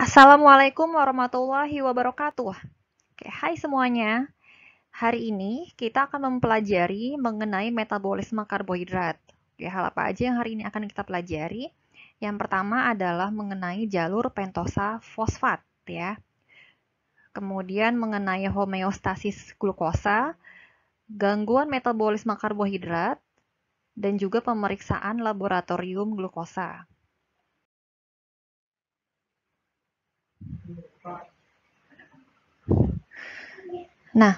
Assalamualaikum warahmatullahi wabarakatuh. Oke, hai semuanya. Hari ini kita akan mempelajari mengenai metabolisme karbohidrat. Oke, hal apa aja yang hari ini akan kita pelajari? Yang pertama adalah mengenai jalur pentosa fosfat ya. Kemudian mengenai homeostasis glukosa, gangguan metabolisme karbohidrat, dan juga pemeriksaan laboratorium glukosa. Nah,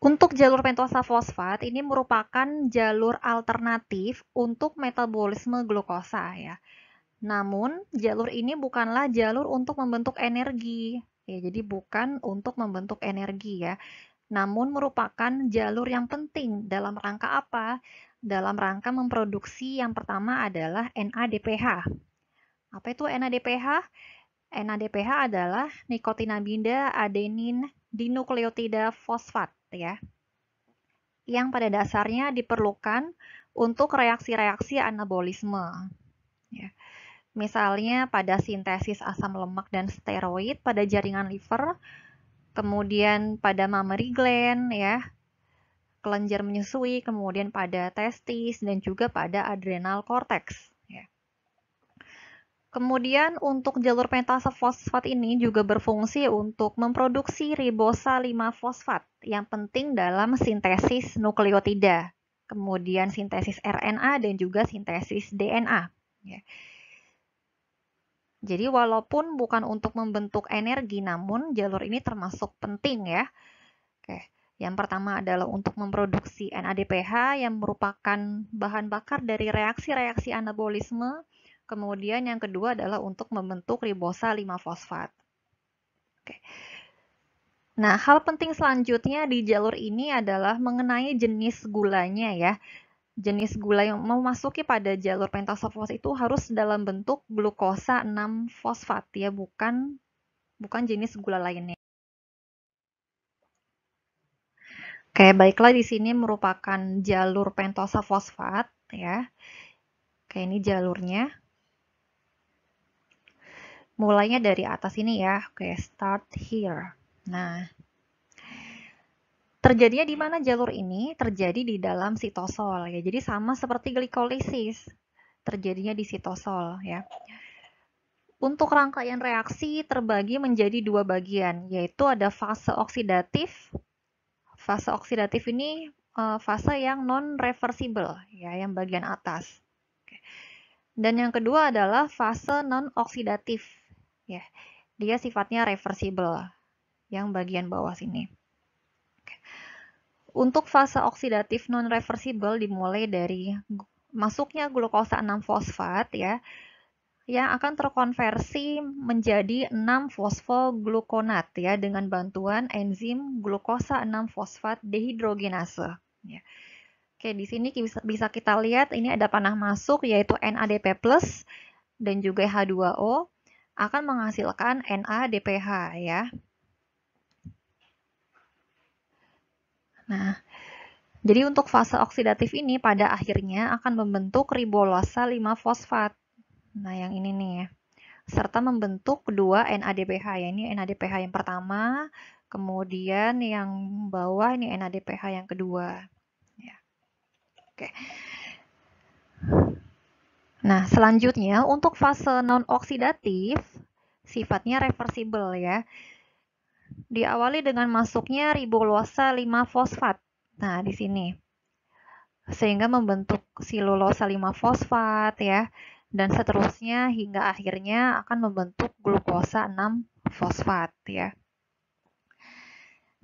untuk jalur pentosa fosfat ini merupakan jalur alternatif untuk metabolisme glukosa ya. Namun, jalur ini bukanlah jalur untuk membentuk energi. Ya, jadi bukan untuk membentuk energi ya. Namun merupakan jalur yang penting dalam rangka apa? Dalam rangka memproduksi yang pertama adalah NADPH. Apa itu NADPH? NADPH adalah nikotinamida adenin dinukleotida fosfat ya. Yang pada dasarnya diperlukan untuk reaksi-reaksi anabolisme. Ya. Misalnya pada sintesis asam lemak dan steroid pada jaringan liver, kemudian pada mammary gland ya, kelenjar menyusui, kemudian pada testis dan juga pada adrenal cortex. Kemudian untuk jalur fosfat ini juga berfungsi untuk memproduksi ribosa 5-fosfat yang penting dalam sintesis nukleotida, kemudian sintesis RNA dan juga sintesis DNA. Ya. Jadi walaupun bukan untuk membentuk energi, namun jalur ini termasuk penting ya. Oke. Yang pertama adalah untuk memproduksi NADPH yang merupakan bahan bakar dari reaksi-reaksi anabolisme Kemudian yang kedua adalah untuk membentuk ribosa 5-fosfat. Oke. Nah, hal penting selanjutnya di jalur ini adalah mengenai jenis gulanya ya. Jenis gula yang memasuki pada jalur pentasofos itu harus dalam bentuk glukosa 6-fosfat ya, bukan bukan jenis gula lainnya. Oke, baiklah di sini merupakan jalur pentosa fosfat ya. Oke, ini jalurnya mulainya dari atas ini ya. Oke, start here. Nah, terjadinya di mana jalur ini? Terjadi di dalam sitosol ya. Jadi sama seperti glikolisis, terjadinya di sitosol ya. Untuk rangkaian reaksi terbagi menjadi dua bagian, yaitu ada fase oksidatif. Fase oksidatif ini eh, fase yang non reversible ya, yang bagian atas. Dan yang kedua adalah fase non oksidatif ya dia sifatnya reversible yang bagian bawah sini untuk fase oksidatif non reversible dimulai dari masuknya glukosa 6 fosfat ya yang akan terkonversi menjadi 6 fosfoglukonat ya dengan bantuan enzim glukosa 6 fosfat dehidrogenase ya. Oke, di sini bisa kita lihat ini ada panah masuk yaitu NADP+ dan juga H2O akan menghasilkan NADPH ya. Nah, jadi untuk fase oksidatif ini pada akhirnya akan membentuk ribolosa 5-fosfat. Nah, yang ini nih ya. Serta membentuk dua NADPH ya. Ini NADPH yang pertama, kemudian yang bawah ini NADPH yang kedua. Ya. Oke. Nah, selanjutnya untuk fase non-oksidatif, sifatnya reversible ya. Diawali dengan masuknya ribulosa 5-fosfat. Nah, di sini. Sehingga membentuk silulosa 5-fosfat ya. Dan seterusnya hingga akhirnya akan membentuk glukosa 6-fosfat ya.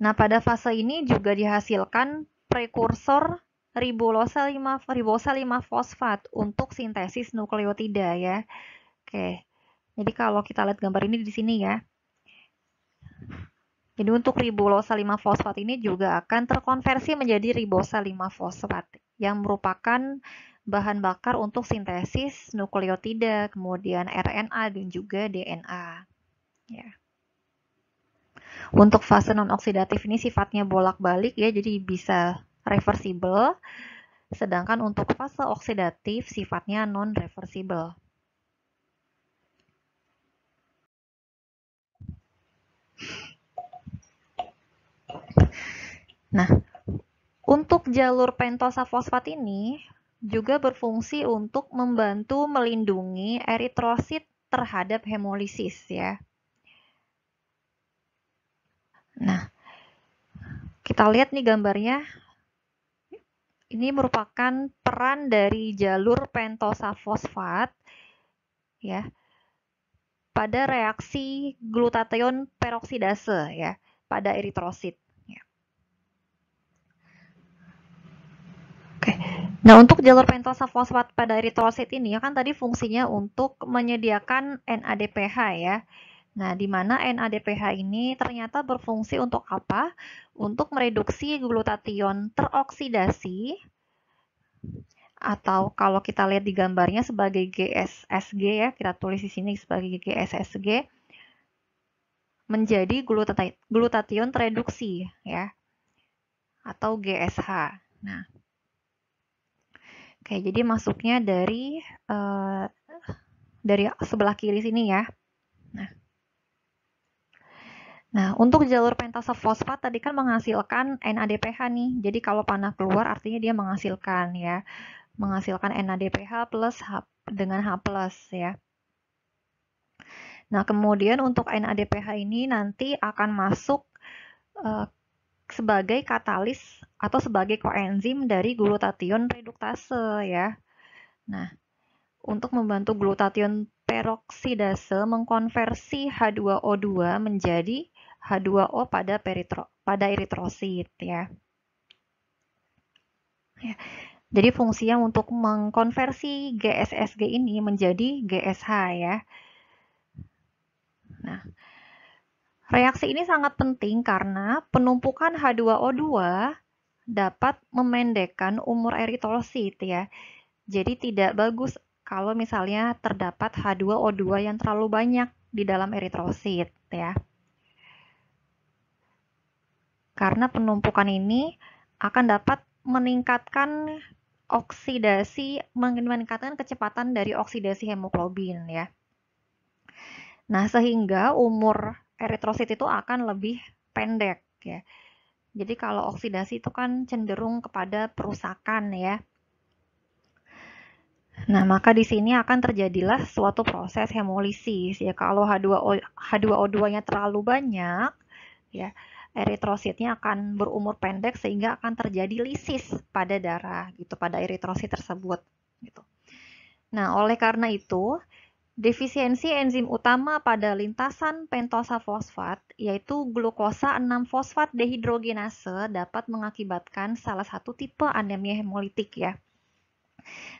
Nah, pada fase ini juga dihasilkan prekursor ribosa 5 ribosa 5 fosfat untuk sintesis nukleotida ya. Oke. Jadi kalau kita lihat gambar ini di sini ya. Jadi untuk ribosa lima fosfat ini juga akan terkonversi menjadi ribosa lima fosfat yang merupakan bahan bakar untuk sintesis nukleotida, kemudian RNA dan juga DNA. Ya. Untuk fase non oksidatif ini sifatnya bolak-balik ya, jadi bisa reversible, sedangkan untuk fase oksidatif sifatnya non-reversible. Nah, untuk jalur pentosa fosfat ini juga berfungsi untuk membantu melindungi eritrosit terhadap hemolisis ya. Nah, kita lihat nih gambarnya ini merupakan peran dari jalur pentosa fosfat ya pada reaksi glutathione peroksidase ya pada eritrosit. Ya. Oke. Nah untuk jalur pentosa fosfat pada eritrosit ini ya kan tadi fungsinya untuk menyediakan NADPH ya Nah, di mana NADPH ini ternyata berfungsi untuk apa? Untuk mereduksi glutation teroksidasi atau kalau kita lihat di gambarnya sebagai GSSG ya, kita tulis di sini sebagai GSSG menjadi glutation tereduksi ya atau GSH. Nah, Oke, jadi masuknya dari uh, dari sebelah kiri sini ya. Nah, Nah, untuk jalur fosfat tadi kan menghasilkan NADPH nih. Jadi kalau panah keluar artinya dia menghasilkan ya. Menghasilkan NADPH plus H, dengan H plus ya. Nah, kemudian untuk NADPH ini nanti akan masuk uh, sebagai katalis atau sebagai koenzim dari glutathione reduktase ya. Nah, untuk membantu glutathione peroksidase mengkonversi H2O2 menjadi H2O pada peritro, pada eritrosit ya. ya. Jadi fungsinya untuk mengkonversi GSSG ini menjadi GSH ya. Nah, reaksi ini sangat penting karena penumpukan H2O2 dapat memendekkan umur eritrosit ya. Jadi tidak bagus kalau misalnya terdapat H2O2 yang terlalu banyak di dalam eritrosit ya karena penumpukan ini akan dapat meningkatkan oksidasi, meningkatkan kecepatan dari oksidasi hemoglobin ya. Nah, sehingga umur eritrosit itu akan lebih pendek ya. Jadi kalau oksidasi itu kan cenderung kepada perusakan ya. Nah, maka di sini akan terjadilah suatu proses hemolisis ya. Kalau H2O H2O2-nya terlalu banyak ya, eritrositnya akan berumur pendek sehingga akan terjadi lisis pada darah gitu pada eritrosit tersebut gitu. Nah, oleh karena itu, defisiensi enzim utama pada lintasan pentosa fosfat yaitu glukosa 6-fosfat dehidrogenase dapat mengakibatkan salah satu tipe anemia hemolitik ya.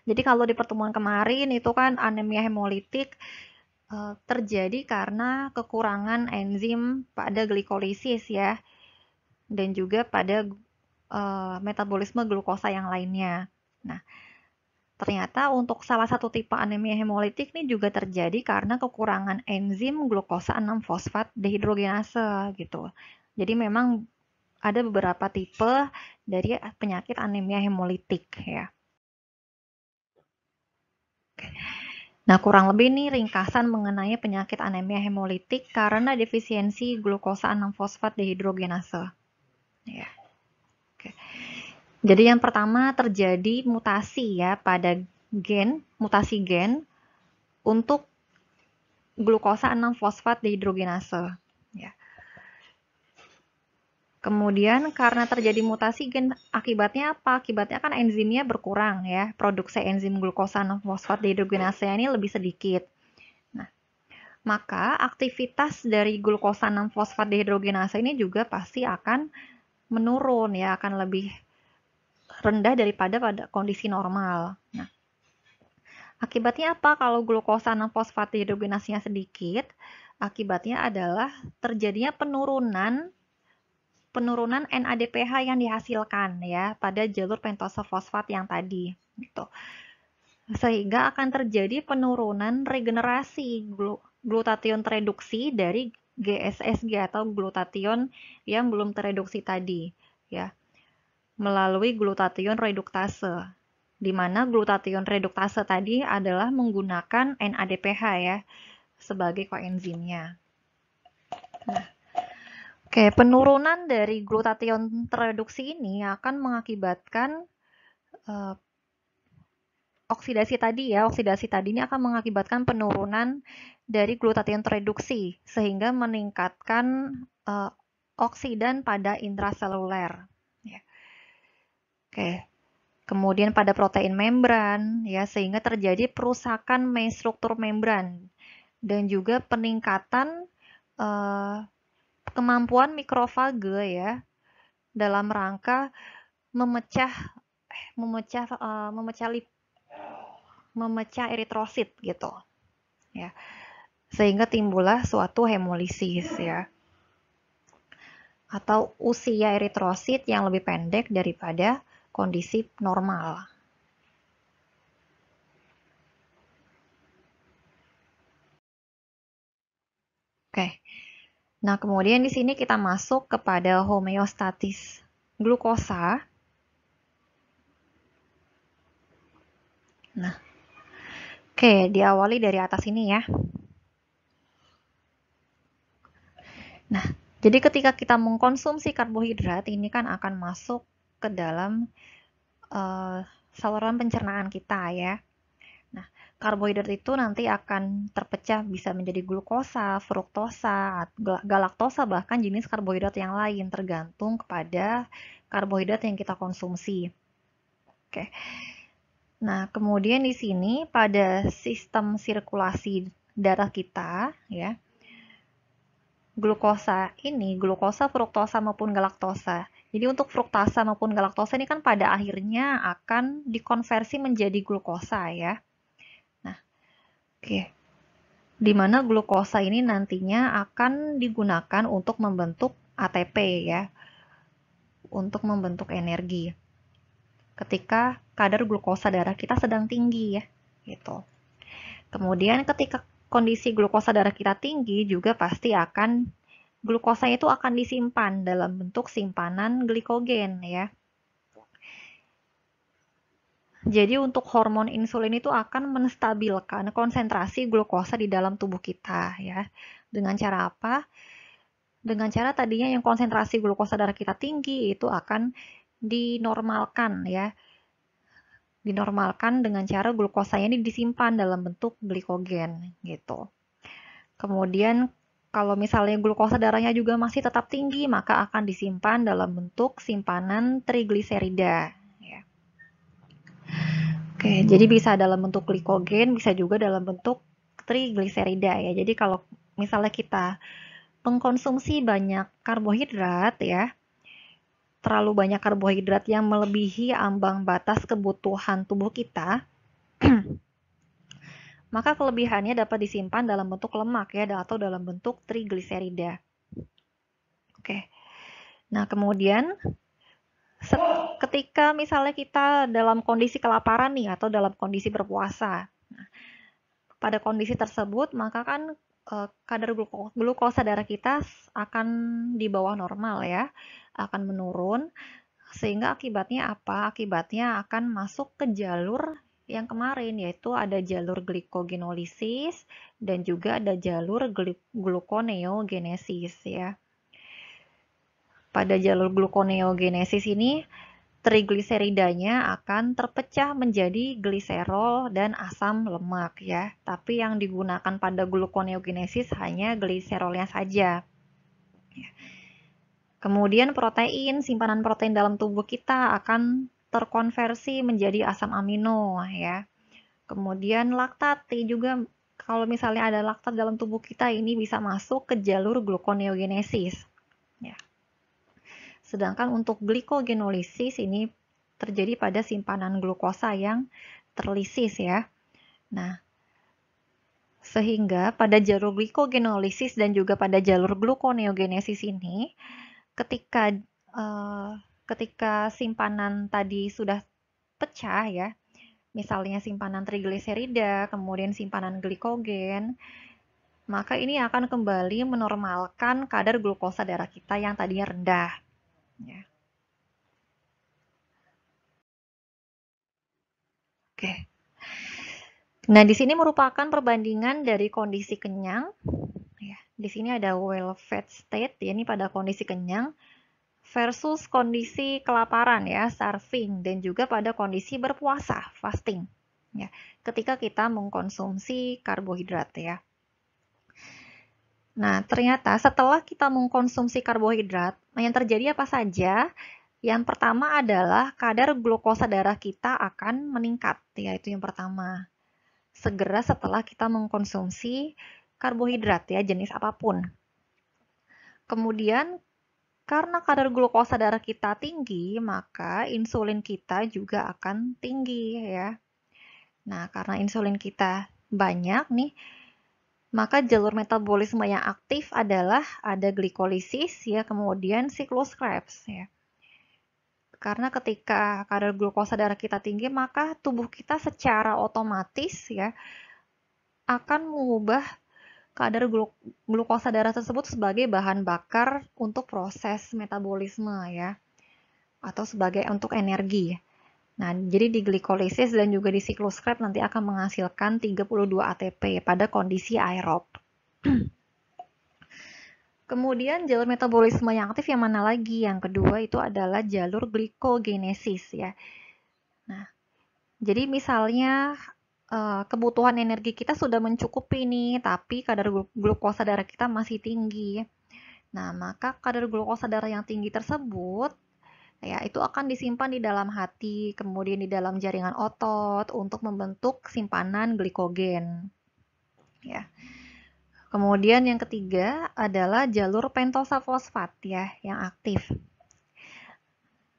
Jadi kalau di pertemuan kemarin itu kan anemia hemolitik eh, terjadi karena kekurangan enzim pada glikolisis ya dan juga pada uh, metabolisme glukosa yang lainnya. Nah, ternyata untuk salah satu tipe anemia hemolitik ini juga terjadi karena kekurangan enzim glukosa 6-fosfat dehidrogenase gitu. Jadi memang ada beberapa tipe dari penyakit anemia hemolitik ya. Nah, kurang lebih ini ringkasan mengenai penyakit anemia hemolitik karena defisiensi glukosa 6-fosfat dehidrogenase. Ya. Oke. Jadi yang pertama terjadi mutasi ya pada gen, mutasi gen untuk glukosa 6-fosfat dehidrogenase. Ya. Kemudian karena terjadi mutasi gen akibatnya apa? Akibatnya kan enzimnya berkurang ya. Produksi enzim glukosa 6-fosfat dehidrogenase ini lebih sedikit. Nah, maka aktivitas dari glukosa 6-fosfat dehidrogenase ini juga pasti akan menurun ya akan lebih rendah daripada pada kondisi normal. Nah, akibatnya apa kalau glukosa 6 fosfat hidrogenasinya sedikit? Akibatnya adalah terjadinya penurunan penurunan NADPH yang dihasilkan ya pada jalur pentosa fosfat yang tadi gitu. Sehingga akan terjadi penurunan regenerasi glutathione glutation reduksi dari GSSG atau glutathione yang belum tereduksi tadi ya melalui glutathione reduktase di mana glutathione reduktase tadi adalah menggunakan NADPH ya sebagai koenzimnya. Nah, Oke, penurunan dari glutathione tereduksi ini akan mengakibatkan eh, oksidasi tadi ya, oksidasi tadi ini akan mengakibatkan penurunan dari glutathione reduksi sehingga meningkatkan uh, oksidan pada intraseluler. Ya. Oke. Kemudian pada protein membran ya sehingga terjadi perusakan struktur membran dan juga peningkatan uh, kemampuan mikrofage ya dalam rangka memecah eh, memecah uh, memecah lip, memecah eritrosit gitu. Ya. Sehingga timbullah suatu hemolisis ya. Atau usia eritrosit yang lebih pendek daripada kondisi normal. Oke. Nah, kemudian di sini kita masuk kepada homeostatis glukosa. Nah, Oke, diawali dari atas ini ya. Nah, jadi ketika kita mengkonsumsi karbohidrat, ini kan akan masuk ke dalam uh, saluran pencernaan kita ya. Nah, karbohidrat itu nanti akan terpecah bisa menjadi glukosa, fruktosa, galaktosa bahkan jenis karbohidrat yang lain tergantung kepada karbohidrat yang kita konsumsi. Oke. Okay. Nah, kemudian di sini pada sistem sirkulasi darah kita, ya, glukosa ini, glukosa, fruktosa maupun galaktosa. Jadi untuk fruktosa maupun galaktosa ini kan pada akhirnya akan dikonversi menjadi glukosa ya. Nah, oke. Okay. Di mana glukosa ini nantinya akan digunakan untuk membentuk ATP ya. Untuk membentuk energi ketika kadar glukosa darah kita sedang tinggi ya, gitu. Kemudian ketika kondisi glukosa darah kita tinggi juga pasti akan glukosa itu akan disimpan dalam bentuk simpanan glikogen ya. Jadi untuk hormon insulin itu akan menstabilkan konsentrasi glukosa di dalam tubuh kita ya. Dengan cara apa? Dengan cara tadinya yang konsentrasi glukosa darah kita tinggi itu akan dinormalkan ya. Dinormalkan dengan cara glukosa ini disimpan dalam bentuk glikogen gitu. Kemudian kalau misalnya glukosa darahnya juga masih tetap tinggi, maka akan disimpan dalam bentuk simpanan trigliserida. Ya. Oke, jadi bisa dalam bentuk glikogen, bisa juga dalam bentuk trigliserida ya. Jadi kalau misalnya kita mengkonsumsi banyak karbohidrat ya, terlalu banyak karbohidrat yang melebihi ambang batas kebutuhan tubuh kita, maka kelebihannya dapat disimpan dalam bentuk lemak ya atau dalam bentuk trigliserida. Oke. Nah, kemudian ketika misalnya kita dalam kondisi kelaparan nih atau dalam kondisi berpuasa. Nah, pada kondisi tersebut, maka kan Eh, kadar glukosa darah kita akan di bawah normal ya, akan menurun sehingga akibatnya apa? Akibatnya akan masuk ke jalur yang kemarin yaitu ada jalur glikogenolisis dan juga ada jalur glukoneogenesis ya. Pada jalur glukoneogenesis ini trigliseridanya akan terpecah menjadi gliserol dan asam lemak ya. Tapi yang digunakan pada gluconeogenesis hanya gliserolnya saja. Kemudian protein, simpanan protein dalam tubuh kita akan terkonversi menjadi asam amino ya. Kemudian laktat juga kalau misalnya ada laktat dalam tubuh kita ini bisa masuk ke jalur gluconeogenesis. Sedangkan untuk glikogenolisis ini terjadi pada simpanan glukosa yang terlisis ya. Nah, sehingga pada jalur glikogenolisis dan juga pada jalur glukoneogenesis ini ketika eh, ketika simpanan tadi sudah pecah ya, misalnya simpanan trigliserida, kemudian simpanan glikogen, maka ini akan kembali menormalkan kadar glukosa darah kita yang tadinya rendah. Ya. Oke. Nah, di sini merupakan perbandingan dari kondisi kenyang. Ya, di sini ada well-fed state, ya, ini pada kondisi kenyang versus kondisi kelaparan ya, starving dan juga pada kondisi berpuasa, fasting. Ya, ketika kita mengkonsumsi karbohidrat ya. Nah, ternyata setelah kita mengkonsumsi karbohidrat, yang terjadi apa saja? Yang pertama adalah kadar glukosa darah kita akan meningkat, yaitu yang pertama. Segera setelah kita mengkonsumsi karbohidrat ya, jenis apapun. Kemudian karena kadar glukosa darah kita tinggi, maka insulin kita juga akan tinggi ya. Nah, karena insulin kita banyak nih, maka jalur metabolisme yang aktif adalah ada glikolisis ya kemudian siklus Krebs ya karena ketika kadar glukosa darah kita tinggi maka tubuh kita secara otomatis ya akan mengubah kadar glukosa darah tersebut sebagai bahan bakar untuk proses metabolisme ya atau sebagai untuk energi ya. Nah, jadi di glikolisis dan juga di siklus Krebs nanti akan menghasilkan 32 ATP pada kondisi aerob. Kemudian jalur metabolisme yang aktif yang mana lagi? Yang kedua itu adalah jalur glikogenesis ya. Nah, jadi misalnya eh, kebutuhan energi kita sudah mencukupi nih, tapi kadar glukosa darah kita masih tinggi. Nah, maka kadar glukosa darah yang tinggi tersebut ya itu akan disimpan di dalam hati, kemudian di dalam jaringan otot untuk membentuk simpanan glikogen. Ya. Kemudian yang ketiga adalah jalur pentosa fosfat ya yang aktif.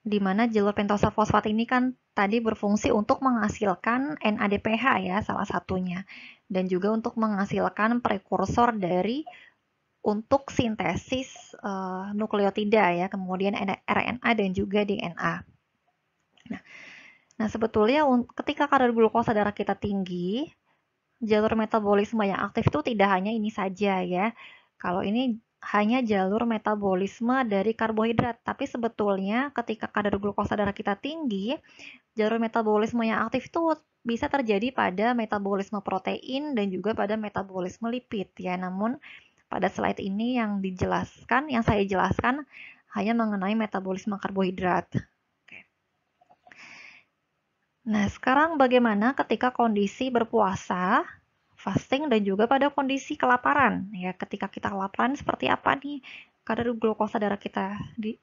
Di mana jalur pentosa fosfat ini kan tadi berfungsi untuk menghasilkan NADPH ya salah satunya dan juga untuk menghasilkan prekursor dari untuk sintesis uh, nukleotida ya, kemudian RNA dan juga DNA. Nah, nah sebetulnya ketika kadar glukosa darah kita tinggi, jalur metabolisme yang aktif itu tidak hanya ini saja ya. Kalau ini hanya jalur metabolisme dari karbohidrat, tapi sebetulnya ketika kadar glukosa darah kita tinggi, jalur metabolisme yang aktif itu bisa terjadi pada metabolisme protein dan juga pada metabolisme lipid ya. Namun pada slide ini yang dijelaskan, yang saya jelaskan hanya mengenai metabolisme karbohidrat. Nah, sekarang bagaimana ketika kondisi berpuasa, fasting dan juga pada kondisi kelaparan? Ya, ketika kita kelaparan seperti apa nih kadar glukosa darah kita di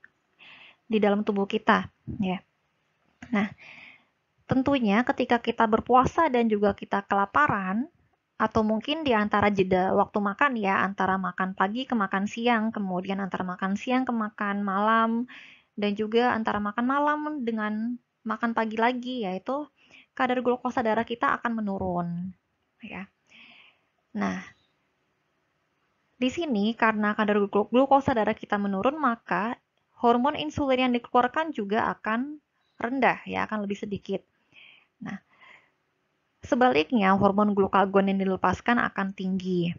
di dalam tubuh kita, ya. Nah, tentunya ketika kita berpuasa dan juga kita kelaparan, atau mungkin di antara jeda waktu makan ya, antara makan pagi ke makan siang, kemudian antara makan siang ke makan malam, dan juga antara makan malam dengan makan pagi lagi, yaitu kadar glukosa darah kita akan menurun. Ya. Nah, di sini karena kadar glukosa darah kita menurun, maka hormon insulin yang dikeluarkan juga akan rendah, ya akan lebih sedikit. Nah, Sebaliknya, hormon glukagon yang dilepaskan akan tinggi.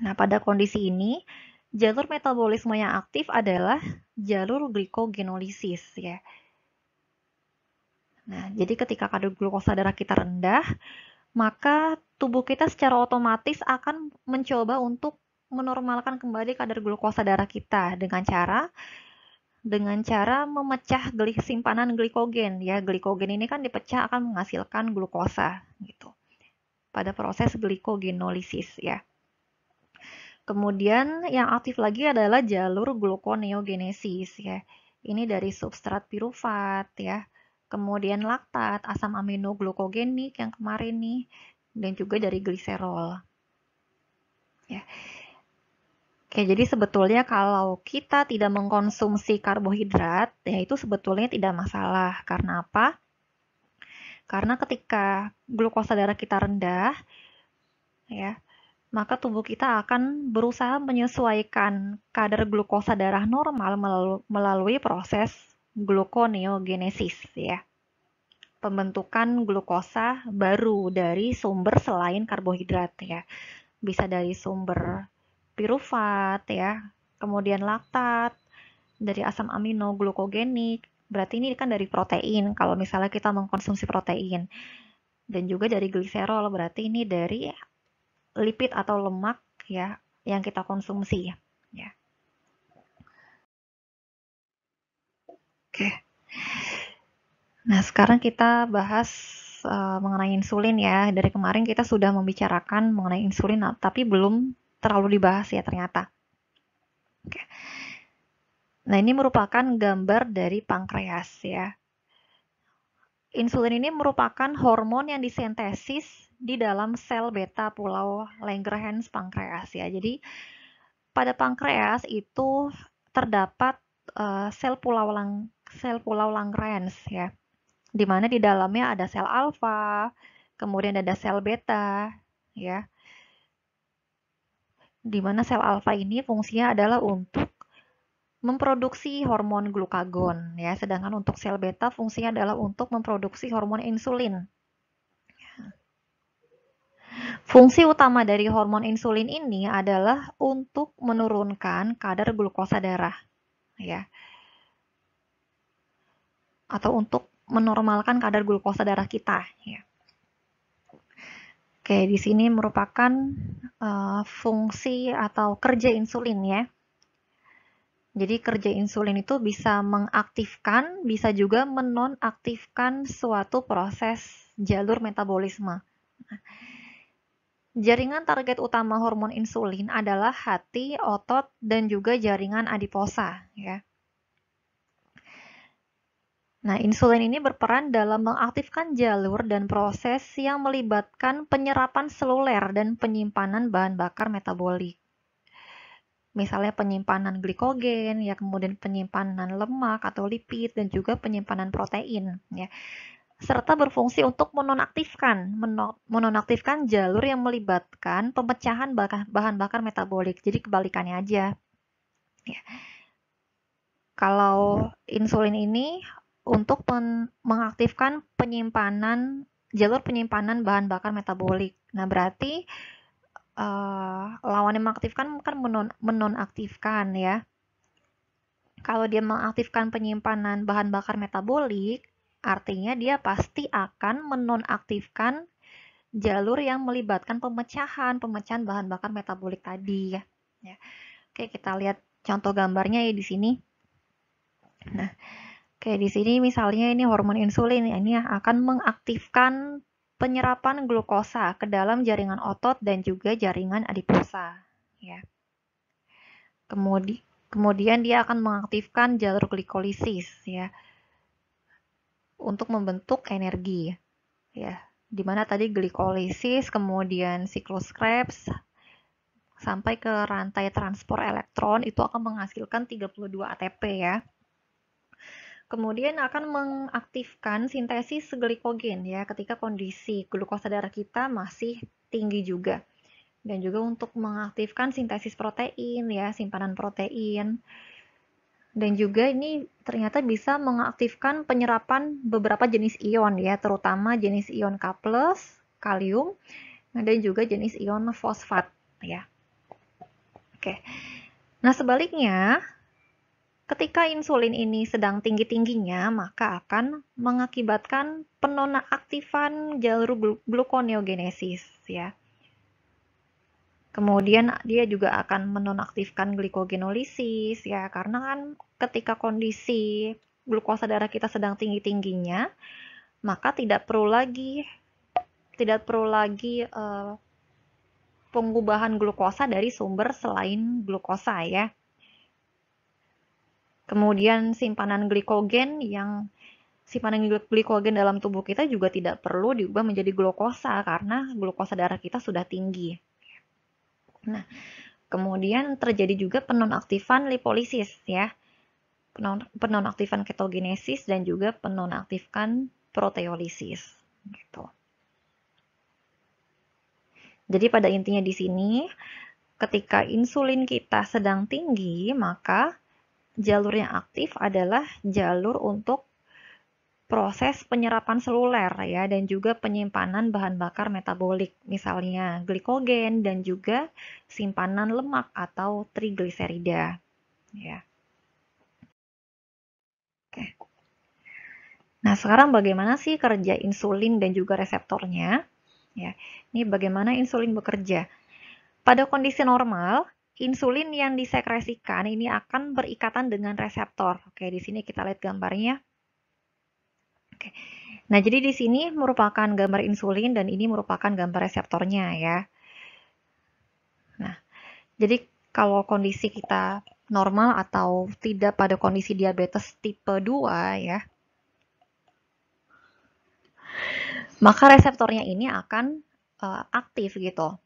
Nah, pada kondisi ini, jalur metabolisme yang aktif adalah jalur glikogenolisis ya. Nah, jadi ketika kadar glukosa darah kita rendah, maka tubuh kita secara otomatis akan mencoba untuk menormalkan kembali kadar glukosa darah kita dengan cara dengan cara memecah simpanan glikogen ya. Glikogen ini kan dipecah akan menghasilkan glukosa gitu. Pada proses glikogenolisis ya. Kemudian yang aktif lagi adalah jalur gluconeogenesis ya. Ini dari substrat pirufat ya. Kemudian laktat, asam amino glukogenik yang kemarin nih dan juga dari gliserol. Ya. Oke, jadi sebetulnya kalau kita tidak mengkonsumsi karbohidrat, ya itu sebetulnya tidak masalah. Karena apa? Karena ketika glukosa darah kita rendah, ya, maka tubuh kita akan berusaha menyesuaikan kadar glukosa darah normal melalui proses glukoneogenesis, ya. Pembentukan glukosa baru dari sumber selain karbohidrat, ya. Bisa dari sumber pirufat ya, kemudian laktat, dari asam amino glukogenik, berarti ini kan dari protein kalau misalnya kita mengkonsumsi protein. Dan juga dari gliserol, berarti ini dari lipid atau lemak ya yang kita konsumsi ya. Oke. Nah, sekarang kita bahas eh, mengenai insulin ya. Dari kemarin kita sudah membicarakan mengenai insulin nah, tapi belum terlalu dibahas ya ternyata. Oke. Nah, ini merupakan gambar dari pankreas ya. Insulin ini merupakan hormon yang disintesis di dalam sel beta pulau Langerhans pankreas ya. Jadi pada pankreas itu terdapat uh, sel pulau lang sel pulau Langerhans ya. Di mana di dalamnya ada sel alfa, kemudian ada sel beta ya di mana sel alfa ini fungsinya adalah untuk memproduksi hormon glukagon ya, sedangkan untuk sel beta fungsinya adalah untuk memproduksi hormon insulin. Fungsi utama dari hormon insulin ini adalah untuk menurunkan kadar glukosa darah ya. Atau untuk menormalkan kadar glukosa darah kita ya. Oke, di sini merupakan uh, fungsi atau kerja insulin ya. Jadi kerja insulin itu bisa mengaktifkan, bisa juga menonaktifkan suatu proses jalur metabolisme. Jaringan target utama hormon insulin adalah hati, otot, dan juga jaringan adiposa. Ya. Nah, insulin ini berperan dalam mengaktifkan jalur dan proses yang melibatkan penyerapan seluler dan penyimpanan bahan bakar metabolik. Misalnya penyimpanan glikogen, ya kemudian penyimpanan lemak atau lipid dan juga penyimpanan protein, ya serta berfungsi untuk menonaktifkan menonaktifkan jalur yang melibatkan pemecahan bahan bakar metabolik. Jadi kebalikannya aja. Ya. Kalau insulin ini untuk pen mengaktifkan penyimpanan jalur penyimpanan bahan bakar metabolik. Nah, berarti uh, yang mengaktifkan kan menon menonaktifkan ya. Kalau dia mengaktifkan penyimpanan bahan bakar metabolik, artinya dia pasti akan menonaktifkan jalur yang melibatkan pemecahan, pemecahan bahan bakar metabolik tadi ya. ya. Oke, kita lihat contoh gambarnya ya di sini. Nah, Oke, di sini misalnya ini hormon insulin ya, ini akan mengaktifkan penyerapan glukosa ke dalam jaringan otot dan juga jaringan adiposa, ya. Kemudian kemudian dia akan mengaktifkan jalur glikolisis, ya. Untuk membentuk energi, ya. Di mana tadi glikolisis, kemudian siklus Krebs sampai ke rantai transport elektron itu akan menghasilkan 32 ATP ya kemudian akan mengaktifkan sintesis glikogen ya ketika kondisi glukosa darah kita masih tinggi juga. Dan juga untuk mengaktifkan sintesis protein ya, simpanan protein. Dan juga ini ternyata bisa mengaktifkan penyerapan beberapa jenis ion ya, terutama jenis ion K+, kalium, dan juga jenis ion fosfat ya. Oke. Nah, sebaliknya Ketika insulin ini sedang tinggi-tingginya, maka akan mengakibatkan penonaktifan jalur glukoneogenesis ya. Kemudian dia juga akan menonaktifkan glikogenolisis ya karena kan ketika kondisi glukosa darah kita sedang tinggi-tingginya, maka tidak perlu lagi tidak perlu lagi uh, eh, pengubahan glukosa dari sumber selain glukosa ya. Kemudian simpanan glikogen yang simpanan glikogen dalam tubuh kita juga tidak perlu diubah menjadi glukosa karena glukosa darah kita sudah tinggi. Nah, kemudian terjadi juga penonaktifan lipolisis ya. Penonaktifan ketogenesis dan juga penonaktifkan proteolisis gitu. Jadi pada intinya di sini ketika insulin kita sedang tinggi, maka jalur yang aktif adalah jalur untuk proses penyerapan seluler ya dan juga penyimpanan bahan bakar metabolik misalnya glikogen dan juga simpanan lemak atau trigliserida ya. Oke. Nah, sekarang bagaimana sih kerja insulin dan juga reseptornya? Ya. Ini bagaimana insulin bekerja? Pada kondisi normal, insulin yang disekresikan ini akan berikatan dengan reseptor. Oke, di sini kita lihat gambarnya. Oke. Nah, jadi di sini merupakan gambar insulin dan ini merupakan gambar reseptornya ya. Nah, jadi kalau kondisi kita normal atau tidak pada kondisi diabetes tipe 2 ya, maka reseptornya ini akan uh, aktif gitu.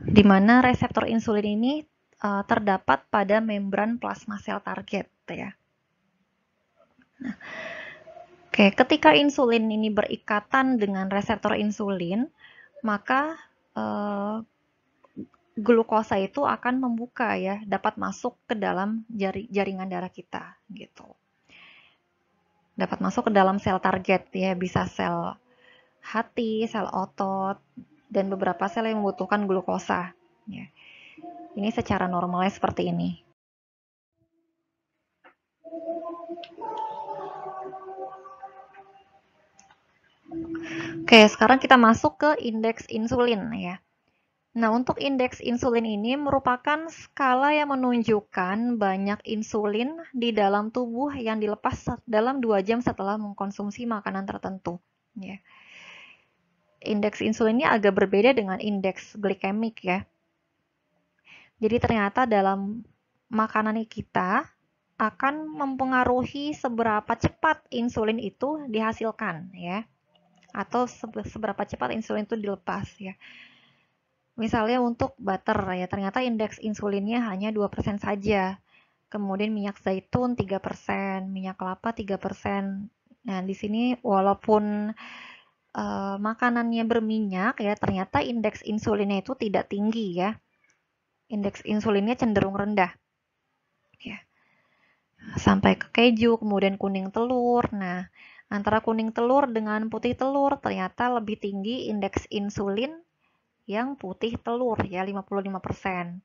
di mana reseptor insulin ini uh, terdapat pada membran plasma sel target ya. Nah, Oke, ketika insulin ini berikatan dengan reseptor insulin, maka uh, glukosa itu akan membuka ya, dapat masuk ke dalam jari, jaringan darah kita gitu. Dapat masuk ke dalam sel target ya, bisa sel hati, sel otot, dan beberapa sel yang membutuhkan glukosa. Ya. Ini secara normalnya seperti ini. Oke, sekarang kita masuk ke indeks insulin ya. Nah, untuk indeks insulin ini merupakan skala yang menunjukkan banyak insulin di dalam tubuh yang dilepas dalam 2 jam setelah mengkonsumsi makanan tertentu. Yeah indeks insulinnya agak berbeda dengan indeks glikemik ya. Jadi ternyata dalam makanan kita akan mempengaruhi seberapa cepat insulin itu dihasilkan ya. Atau seberapa cepat insulin itu dilepas ya. Misalnya untuk butter ya, ternyata indeks insulinnya hanya 2% saja. Kemudian minyak zaitun 3%, minyak kelapa 3%. Nah, di sini walaupun uh, makanannya berminyak ya ternyata indeks insulinnya itu tidak tinggi ya. Indeks insulinnya cenderung rendah. Ya. Sampai ke keju, kemudian kuning telur. Nah, antara kuning telur dengan putih telur ternyata lebih tinggi indeks insulin yang putih telur ya 55%.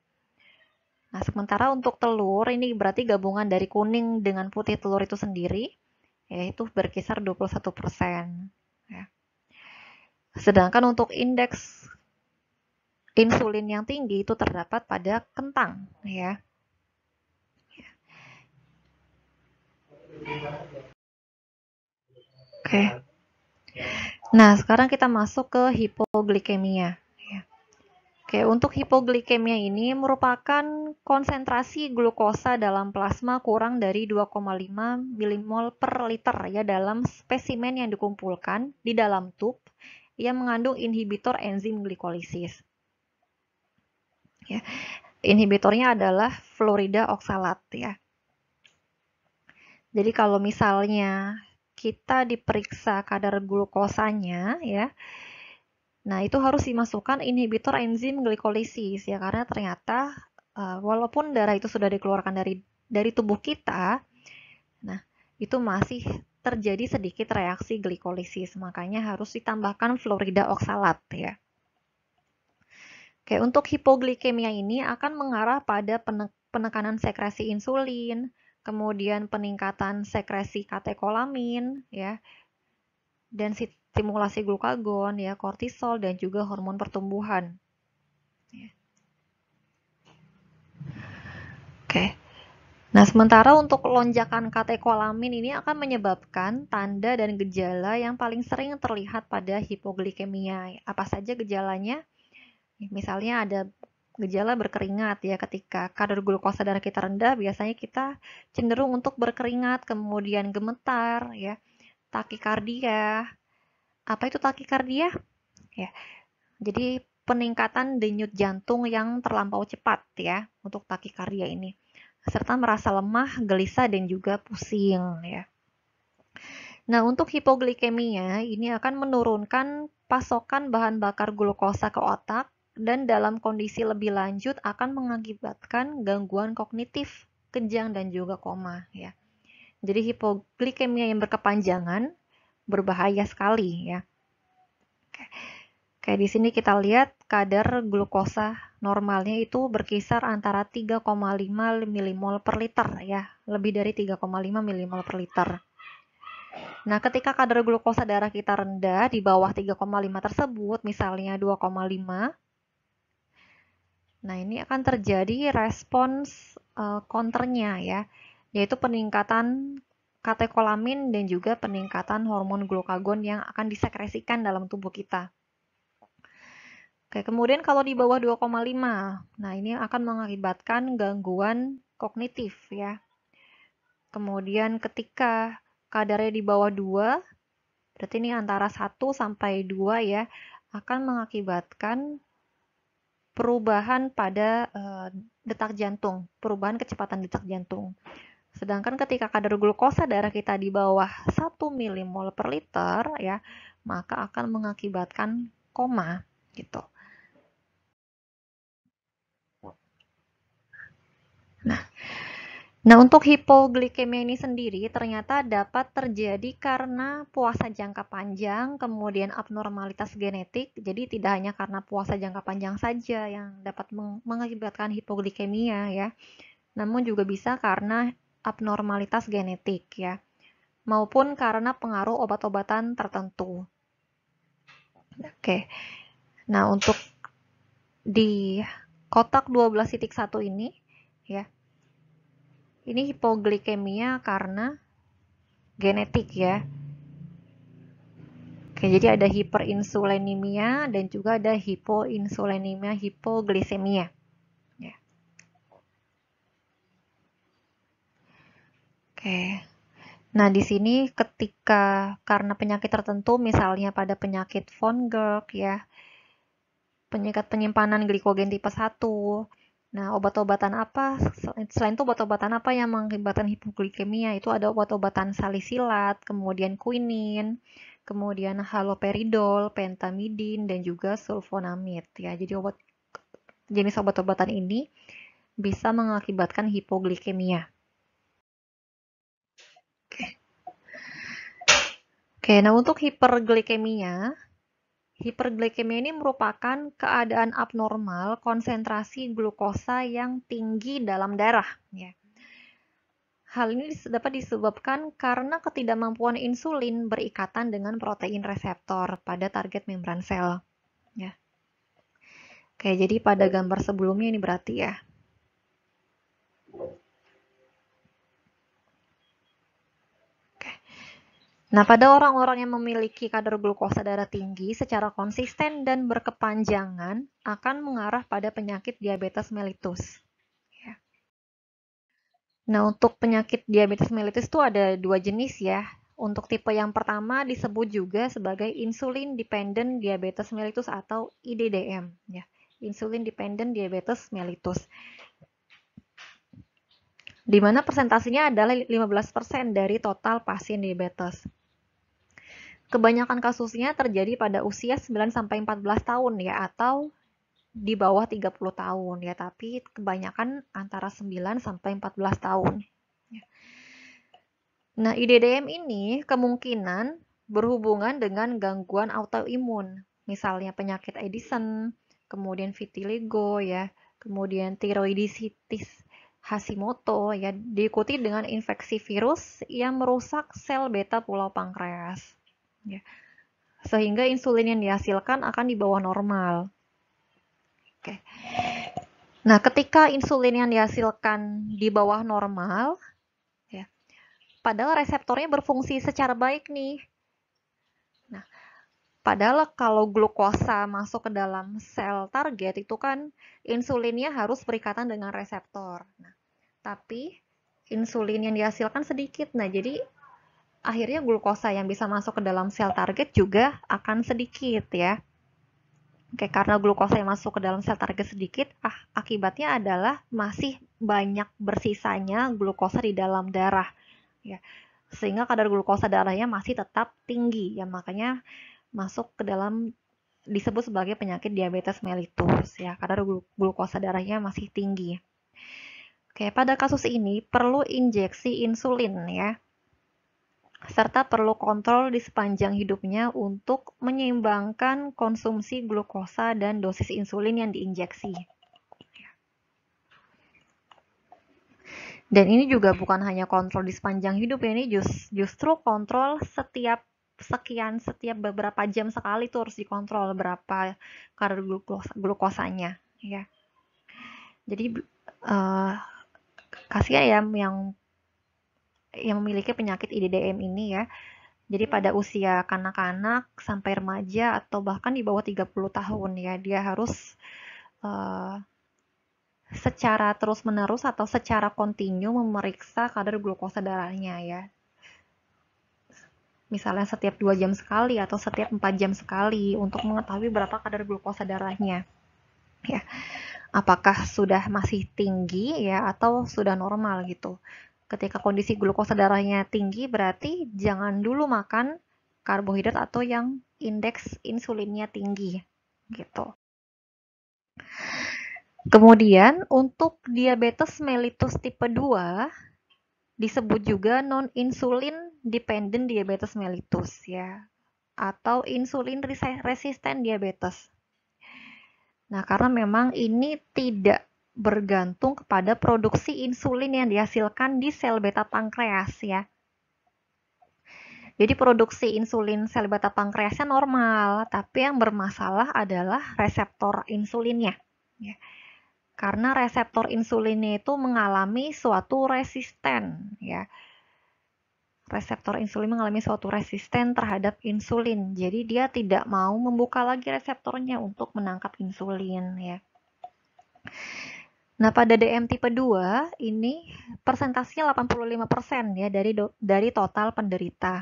Nah, sementara untuk telur ini berarti gabungan dari kuning dengan putih telur itu sendiri yaitu berkisar 21%. Ya. Sedangkan untuk indeks insulin yang tinggi itu terdapat pada kentang ya. Oke. Nah, sekarang kita masuk ke hipoglikemia. Ya. Oke, untuk hipoglikemia ini merupakan konsentrasi glukosa dalam plasma kurang dari 2,5 milimol per liter ya dalam spesimen yang dikumpulkan di dalam tub yang mengandung inhibitor enzim glikolisis. Ya. Inhibitornya adalah fluorida oksalat ya. Jadi kalau misalnya kita diperiksa kadar glukosanya ya. Nah, itu harus dimasukkan inhibitor enzim glikolisis ya karena ternyata eh, walaupun darah itu sudah dikeluarkan dari dari tubuh kita, nah, itu masih terjadi sedikit reaksi glikolisis, makanya harus ditambahkan fluorida oksalat ya. Oke, untuk hipoglikemia ini akan mengarah pada penekanan sekresi insulin, kemudian peningkatan sekresi katekolamin ya. Dan stimulasi glukagon ya, kortisol dan juga hormon pertumbuhan. Oke. Okay. Nah, sementara untuk lonjakan katekolamin ini akan menyebabkan tanda dan gejala yang paling sering terlihat pada hipoglikemia. Apa saja gejalanya? Misalnya ada gejala berkeringat ya ketika kadar glukosa darah kita rendah biasanya kita cenderung untuk berkeringat kemudian gemetar ya takikardia apa itu takikardia ya jadi peningkatan denyut jantung yang terlampau cepat ya untuk takikardia ini serta merasa lemah, gelisah, dan juga pusing. Ya. Nah, untuk hipoglikemia ini akan menurunkan pasokan bahan bakar glukosa ke otak dan dalam kondisi lebih lanjut akan mengakibatkan gangguan kognitif, kejang, dan juga koma. Ya. Jadi hipoglikemia yang berkepanjangan berbahaya sekali ya. Oke, di sini kita lihat kadar glukosa normalnya itu berkisar antara 3,5 milimol per liter ya, lebih dari 3,5 milimol per liter. Nah, ketika kadar glukosa darah kita rendah di bawah 3,5 tersebut, misalnya 2,5, nah ini akan terjadi respons e, eh, counternya ya, yaitu peningkatan katekolamin dan juga peningkatan hormon glukagon yang akan disekresikan dalam tubuh kita. Oke, kemudian kalau di bawah 2,5, nah ini akan mengakibatkan gangguan kognitif ya. Kemudian ketika kadarnya di bawah 2, berarti ini antara 1 sampai 2 ya, akan mengakibatkan perubahan pada eh, detak jantung, perubahan kecepatan detak jantung. Sedangkan ketika kadar glukosa darah kita di bawah 1 milimol per liter ya, maka akan mengakibatkan koma gitu. Nah, untuk hipoglikemia ini sendiri ternyata dapat terjadi karena puasa jangka panjang, kemudian abnormalitas genetik. Jadi tidak hanya karena puasa jangka panjang saja yang dapat mengakibatkan hipoglikemia ya. Namun juga bisa karena abnormalitas genetik ya. Maupun karena pengaruh obat-obatan tertentu. Oke. Nah, untuk di kotak 12.1 ini ya ini hipoglikemia karena genetik ya. Oke, jadi ada hiperinsulinemia dan juga ada hipoinsulinemia, hipoglisemia. Ya. Oke. Nah, di sini ketika karena penyakit tertentu misalnya pada penyakit von Gerd ya. Penyakit penyimpanan glikogen tipe 1 Nah, obat-obatan apa? Selain itu obat-obatan apa yang mengakibatkan hipoglikemia? Itu ada obat-obatan salisilat, kemudian quinine, kemudian haloperidol, pentamidin, dan juga sulfonamid. Ya, jadi obat jenis obat-obatan ini bisa mengakibatkan hipoglikemia. Oke, nah untuk hiperglikemia Hiperglikemia ini merupakan keadaan abnormal konsentrasi glukosa yang tinggi dalam darah. Ya. Hal ini dapat disebabkan karena ketidakmampuan insulin berikatan dengan protein reseptor pada target membran sel. Ya. Oke, jadi pada gambar sebelumnya ini berarti ya. Nah, pada orang-orang yang memiliki kadar glukosa darah tinggi secara konsisten dan berkepanjangan akan mengarah pada penyakit diabetes mellitus. Ya. Nah, untuk penyakit diabetes mellitus itu ada dua jenis ya. Untuk tipe yang pertama disebut juga sebagai insulin dependent diabetes mellitus atau IDDM ya. Insulin dependent diabetes mellitus di mana persentasenya adalah 15% dari total pasien diabetes. Kebanyakan kasusnya terjadi pada usia 9-14 tahun ya atau di bawah 30 tahun ya, tapi kebanyakan antara 9 sampai 14 tahun. Ya. Nah, IDDM ini kemungkinan berhubungan dengan gangguan autoimun, misalnya penyakit Edison, kemudian vitiligo ya, kemudian tiroiditis Hashimoto ya, diikuti dengan infeksi virus yang merusak sel beta pulau pankreas ya. Sehingga insulin yang dihasilkan akan di bawah normal. Oke. Nah, ketika insulin yang dihasilkan di bawah normal, ya, padahal reseptornya berfungsi secara baik nih. Nah, Padahal kalau glukosa masuk ke dalam sel target itu kan insulinnya harus berikatan dengan reseptor. Nah, tapi insulin yang dihasilkan sedikit. Nah, jadi akhirnya glukosa yang bisa masuk ke dalam sel target juga akan sedikit ya. Oke, karena glukosa yang masuk ke dalam sel target sedikit, ah, akibatnya adalah masih banyak bersisanya glukosa di dalam darah. Ya, sehingga kadar glukosa darahnya masih tetap tinggi. Ya, makanya masuk ke dalam disebut sebagai penyakit diabetes mellitus ya kadar glukosa darahnya masih tinggi. Oke, pada kasus ini perlu injeksi insulin ya serta perlu kontrol di sepanjang hidupnya untuk menyeimbangkan konsumsi glukosa dan dosis insulin yang diinjeksi. Dan ini juga bukan hanya kontrol di sepanjang hidup, ini just, justru kontrol setiap sekian, setiap beberapa jam sekali itu harus dikontrol berapa kadar glukosa, glukosanya. Ya. Jadi uh, kasihan ya yang yang memiliki penyakit IDDM ini ya. Jadi hmm. pada usia kanak-kanak sampai remaja atau bahkan di bawah 30 tahun ya, dia harus uh, secara terus-menerus atau secara kontinu memeriksa kadar glukosa darahnya ya. Misalnya setiap 2 jam sekali atau setiap 4 jam sekali untuk mengetahui berapa kadar glukosa darahnya. Ya. Apakah sudah masih tinggi ya atau sudah normal gitu. Ketika kondisi glukosa darahnya tinggi, berarti jangan dulu makan karbohidrat atau yang indeks insulinnya tinggi. Gitu. Kemudian untuk diabetes mellitus tipe 2 disebut juga non insulin dependent diabetes mellitus ya atau insulin resisten diabetes. Nah, karena memang ini tidak bergantung kepada produksi insulin yang dihasilkan di sel beta pankreas ya. Jadi produksi insulin sel beta pankreasnya normal, tapi yang bermasalah adalah reseptor insulinnya. Ya. Karena reseptor insulinnya itu mengalami suatu resisten, ya. Reseptor insulin mengalami suatu resisten terhadap insulin. Jadi dia tidak mau membuka lagi reseptornya untuk menangkap insulin, ya. Nah, pada DM tipe 2 ini persentasenya 85% ya dari dari total penderita.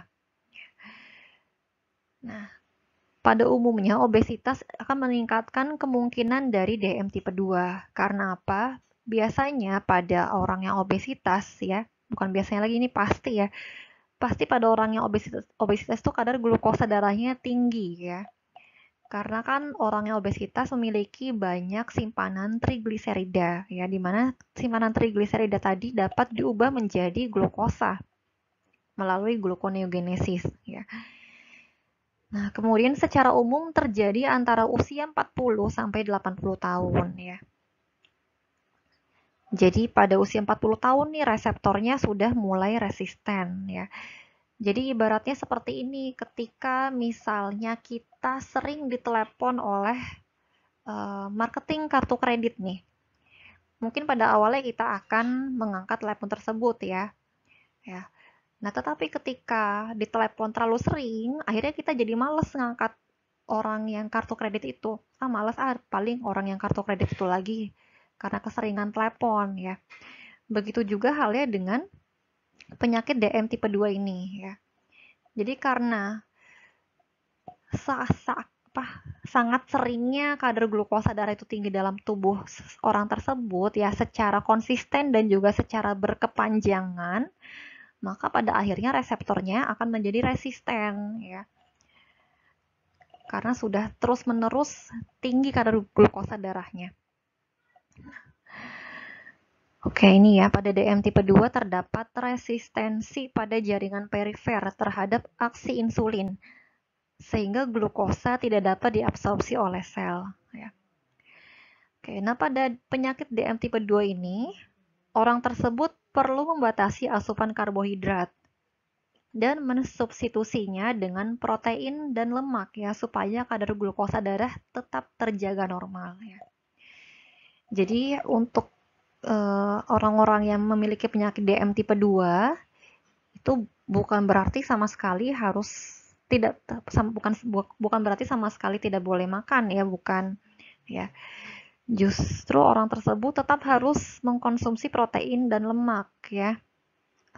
Nah, pada umumnya obesitas akan meningkatkan kemungkinan dari DM tipe 2. Karena apa? Biasanya pada orang yang obesitas ya, bukan biasanya lagi ini pasti ya. Pasti pada orang yang obesitas obesitas itu kadar glukosa darahnya tinggi ya karena kan orang yang obesitas memiliki banyak simpanan trigliserida ya di mana simpanan trigliserida tadi dapat diubah menjadi glukosa melalui gluconeogenesis ya. Nah, kemudian secara umum terjadi antara usia 40 sampai 80 tahun ya. Jadi pada usia 40 tahun nih reseptornya sudah mulai resisten ya. Jadi ibaratnya seperti ini, ketika misalnya kita sering ditelepon oleh eh, marketing kartu kredit nih. Mungkin pada awalnya kita akan mengangkat telepon tersebut ya. Ya. Nah, tetapi ketika ditelepon terlalu sering, akhirnya kita jadi males ngangkat orang yang kartu kredit itu. Ah, males ah paling orang yang kartu kredit itu lagi karena keseringan telepon ya. Begitu juga halnya dengan penyakit DM tipe 2 ini ya. Jadi karena sah -sah, apa, sangat seringnya kadar glukosa darah itu tinggi dalam tubuh orang tersebut ya secara konsisten dan juga secara berkepanjangan, maka pada akhirnya reseptornya akan menjadi resisten ya. Karena sudah terus-menerus tinggi kadar glukosa darahnya. Oke, ini ya, pada DM tipe 2 terdapat resistensi pada jaringan perifer terhadap aksi insulin, sehingga glukosa tidak dapat diabsorpsi oleh sel. Ya. Oke, nah pada penyakit DM tipe 2 ini, orang tersebut perlu membatasi asupan karbohidrat dan mensubstitusinya dengan protein dan lemak ya supaya kadar glukosa darah tetap terjaga normal ya. Jadi untuk Eh, orang-orang yang memiliki penyakit DM tipe 2 itu bukan berarti sama sekali harus tidak bukan bukan berarti sama sekali tidak boleh makan ya, bukan ya. Justru orang tersebut tetap harus mengkonsumsi protein dan lemak ya.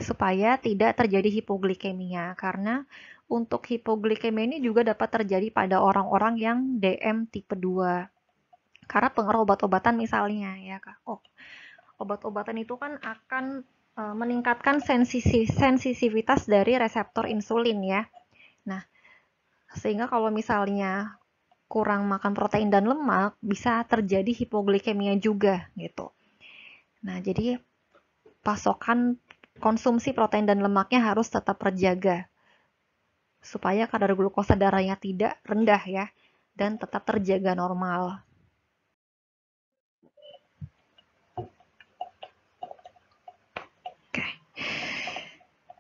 Supaya tidak terjadi hipoglikemia karena untuk hipoglikemia ini juga dapat terjadi pada orang-orang yang DM tipe 2. Karena pengaruh obat-obatan misalnya ya, Kak. Oh, obat-obatan itu kan akan e, meningkatkan sensisi, sensitivitas dari reseptor insulin ya. Nah, sehingga kalau misalnya kurang makan protein dan lemak bisa terjadi hipoglikemia juga gitu. Nah, jadi pasokan konsumsi protein dan lemaknya harus tetap terjaga supaya kadar glukosa darahnya tidak rendah ya dan tetap terjaga normal.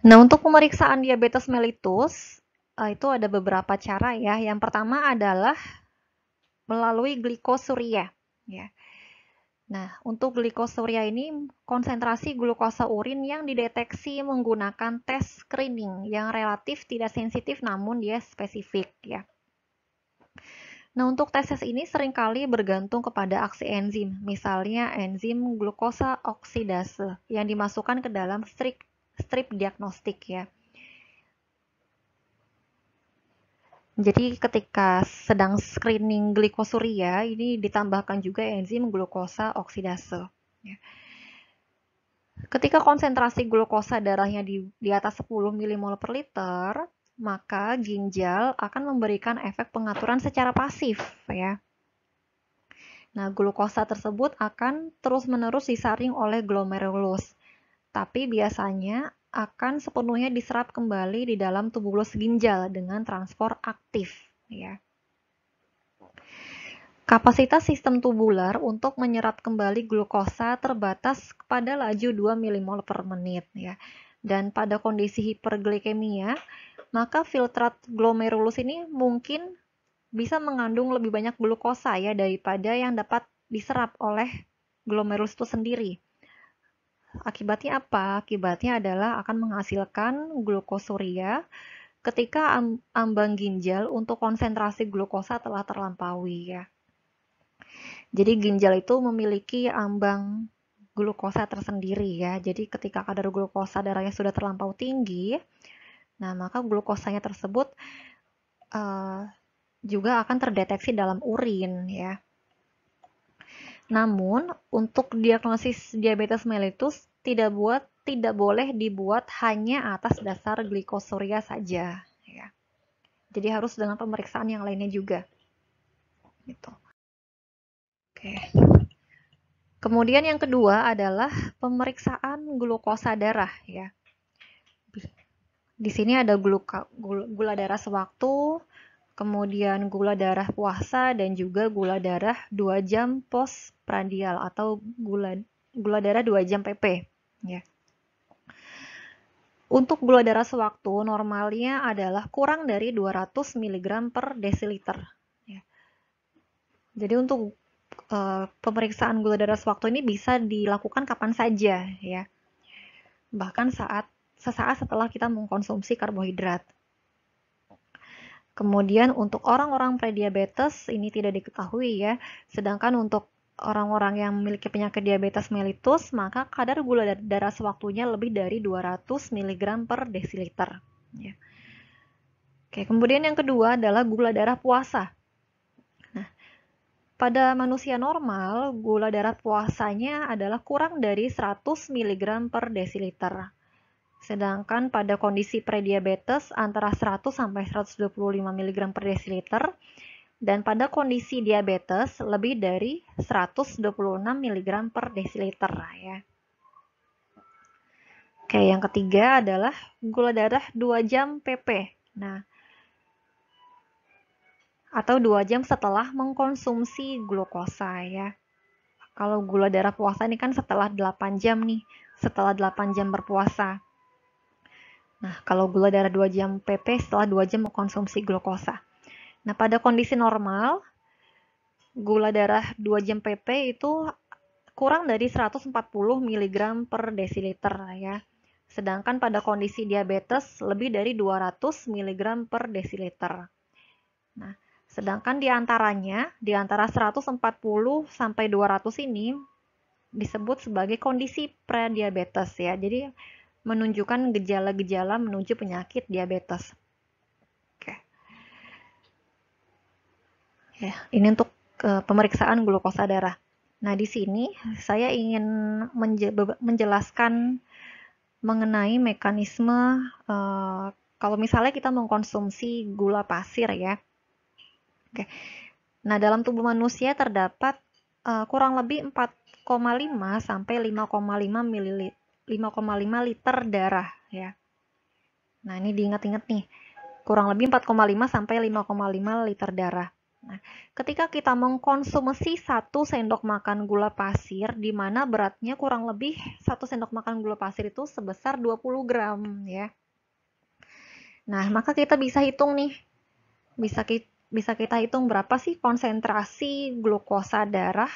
Nah, untuk pemeriksaan diabetes mellitus, eh, itu ada beberapa cara ya. Yang pertama adalah melalui glikosuria. Ya. Nah, untuk glikosuria ini konsentrasi glukosa urin yang dideteksi menggunakan tes screening yang relatif tidak sensitif namun dia spesifik ya. Nah, untuk tes ini seringkali bergantung kepada aksi enzim, misalnya enzim glukosa oksidase yang dimasukkan ke dalam strip strip diagnostik ya. Jadi ketika sedang screening glikosuria, ini ditambahkan juga enzim glukosa oksidase. Ya. Ketika konsentrasi glukosa darahnya di, di atas 10 mmol per liter, maka ginjal akan memberikan efek pengaturan secara pasif. ya. Nah, glukosa tersebut akan terus-menerus disaring oleh glomerulus tapi biasanya akan sepenuhnya diserap kembali di dalam tubulus ginjal dengan transfer aktif. Ya. Kapasitas sistem tubular untuk menyerap kembali glukosa terbatas pada laju 2 mmol per menit. Ya. Dan pada kondisi hiperglikemia, maka filtrat glomerulus ini mungkin bisa mengandung lebih banyak glukosa ya daripada yang dapat diserap oleh glomerulus itu sendiri. Akibatnya apa? Akibatnya adalah akan menghasilkan glukosuria ketika ambang ginjal untuk konsentrasi glukosa telah terlampaui ya. Jadi ginjal itu memiliki ambang glukosa tersendiri ya. Jadi ketika kadar glukosa darahnya sudah terlampau tinggi, nah maka glukosanya tersebut uh, juga akan terdeteksi dalam urin ya. Namun, untuk diagnosis diabetes mellitus tidak buat tidak boleh dibuat hanya atas dasar glikosuria saja. Ya. Jadi harus dengan pemeriksaan yang lainnya juga. Gitu. Oke. Kemudian yang kedua adalah pemeriksaan glukosa darah ya. Di sini ada gluka, gula darah sewaktu, kemudian gula darah puasa dan juga gula darah 2 jam pos prandial atau gula gula darah 2 jam PP ya. Untuk gula darah sewaktu normalnya adalah kurang dari 200 mg per desiliter. Ya. Jadi untuk e, pemeriksaan gula darah sewaktu ini bisa dilakukan kapan saja ya. Bahkan saat sesaat setelah kita mengkonsumsi karbohidrat. Kemudian untuk orang-orang prediabetes ini tidak diketahui ya. Sedangkan untuk orang-orang yang memiliki penyakit diabetes mellitus, maka kadar gula darah sewaktunya lebih dari 200 mg per desiliter. Ya. Oke, kemudian yang kedua adalah gula darah puasa. Nah, pada manusia normal, gula darah puasanya adalah kurang dari 100 mg per desiliter. Sedangkan pada kondisi prediabetes antara 100 sampai 125 mg per desiliter dan pada kondisi diabetes lebih dari 126 mg per desiliter nah, ya. Oke, yang ketiga adalah gula darah 2 jam PP. Nah, atau 2 jam setelah mengkonsumsi glukosa ya. Kalau gula darah puasa ini kan setelah 8 jam nih, setelah 8 jam berpuasa. Nah, kalau gula darah 2 jam PP setelah 2 jam mengkonsumsi glukosa. Nah, pada kondisi normal, gula darah 2 jam PP itu kurang dari 140 mg per desiliter ya. Sedangkan pada kondisi diabetes lebih dari 200 mg per desiliter. Nah, sedangkan di antaranya, di antara 140 sampai 200 ini disebut sebagai kondisi prediabetes ya. Jadi menunjukkan gejala-gejala menuju penyakit diabetes. Oke. Ya, ini untuk e, pemeriksaan glukosa darah. Nah, di sini saya ingin menjelaskan mengenai mekanisme e, kalau misalnya kita mengkonsumsi gula pasir ya. Oke. Nah, dalam tubuh manusia terdapat e, kurang lebih 4,5 sampai 5,5 mililiter 5,5 liter darah ya. Nah, ini diingat-ingat nih. Kurang lebih 4,5 sampai 5,5 liter darah. Nah, ketika kita mengkonsumsi satu sendok makan gula pasir, di mana beratnya kurang lebih satu sendok makan gula pasir itu sebesar 20 gram ya. Nah, maka kita bisa hitung nih. Bisa kita, bisa kita hitung berapa sih konsentrasi glukosa darah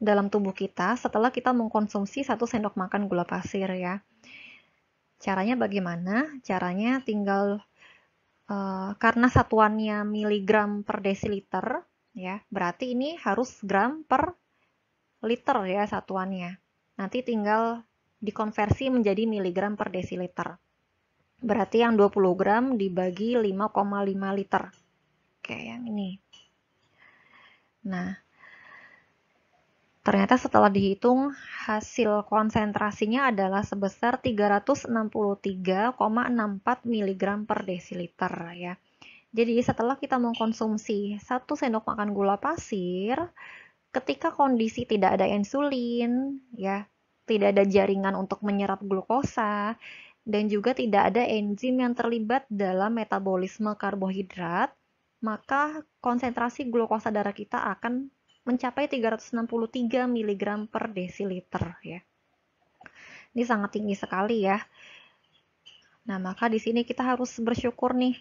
dalam tubuh kita setelah kita mengkonsumsi satu sendok makan gula pasir ya. Caranya bagaimana? Caranya tinggal uh, karena satuannya miligram per desiliter ya, berarti ini harus gram per liter ya satuannya. Nanti tinggal dikonversi menjadi miligram per desiliter. Berarti yang 20 gram dibagi 5,5 liter. Kayak yang ini. Nah, Ternyata setelah dihitung, hasil konsentrasinya adalah sebesar 363,64 mg per desiliter ya. Jadi setelah kita mengkonsumsi 1 sendok makan gula pasir, ketika kondisi tidak ada insulin, ya, tidak ada jaringan untuk menyerap glukosa, dan juga tidak ada enzim yang terlibat dalam metabolisme karbohidrat, maka konsentrasi glukosa darah kita akan mencapai 363 mg per desiliter ya. Ini sangat tinggi sekali ya. Nah, maka di sini kita harus bersyukur nih.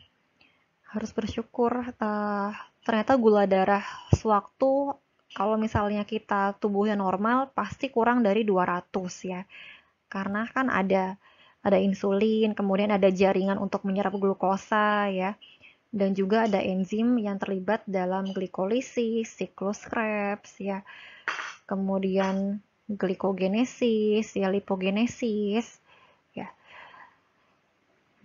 Harus bersyukur uh, ternyata gula darah sewaktu kalau misalnya kita tubuhnya normal pasti kurang dari 200 ya. Karena kan ada ada insulin, kemudian ada jaringan untuk menyerap glukosa ya dan juga ada enzim yang terlibat dalam glikolisis, siklus Krebs ya. Kemudian glikogenesis, ya lipogenesis ya.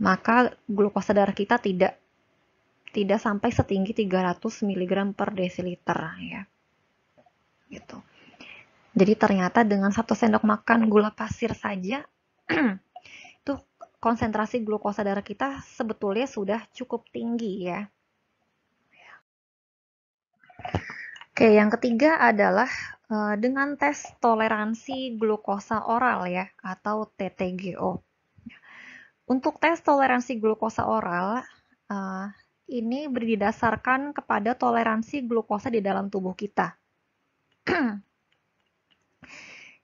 Maka glukosa darah kita tidak tidak sampai setinggi 300 mg per desiliter ya. Gitu. Jadi ternyata dengan satu sendok makan gula pasir saja konsentrasi glukosa darah kita sebetulnya sudah cukup tinggi ya. Oke, yang ketiga adalah eh, dengan tes toleransi glukosa oral ya atau TTGO. Untuk tes toleransi glukosa oral eh, ini berdasarkan kepada toleransi glukosa di dalam tubuh kita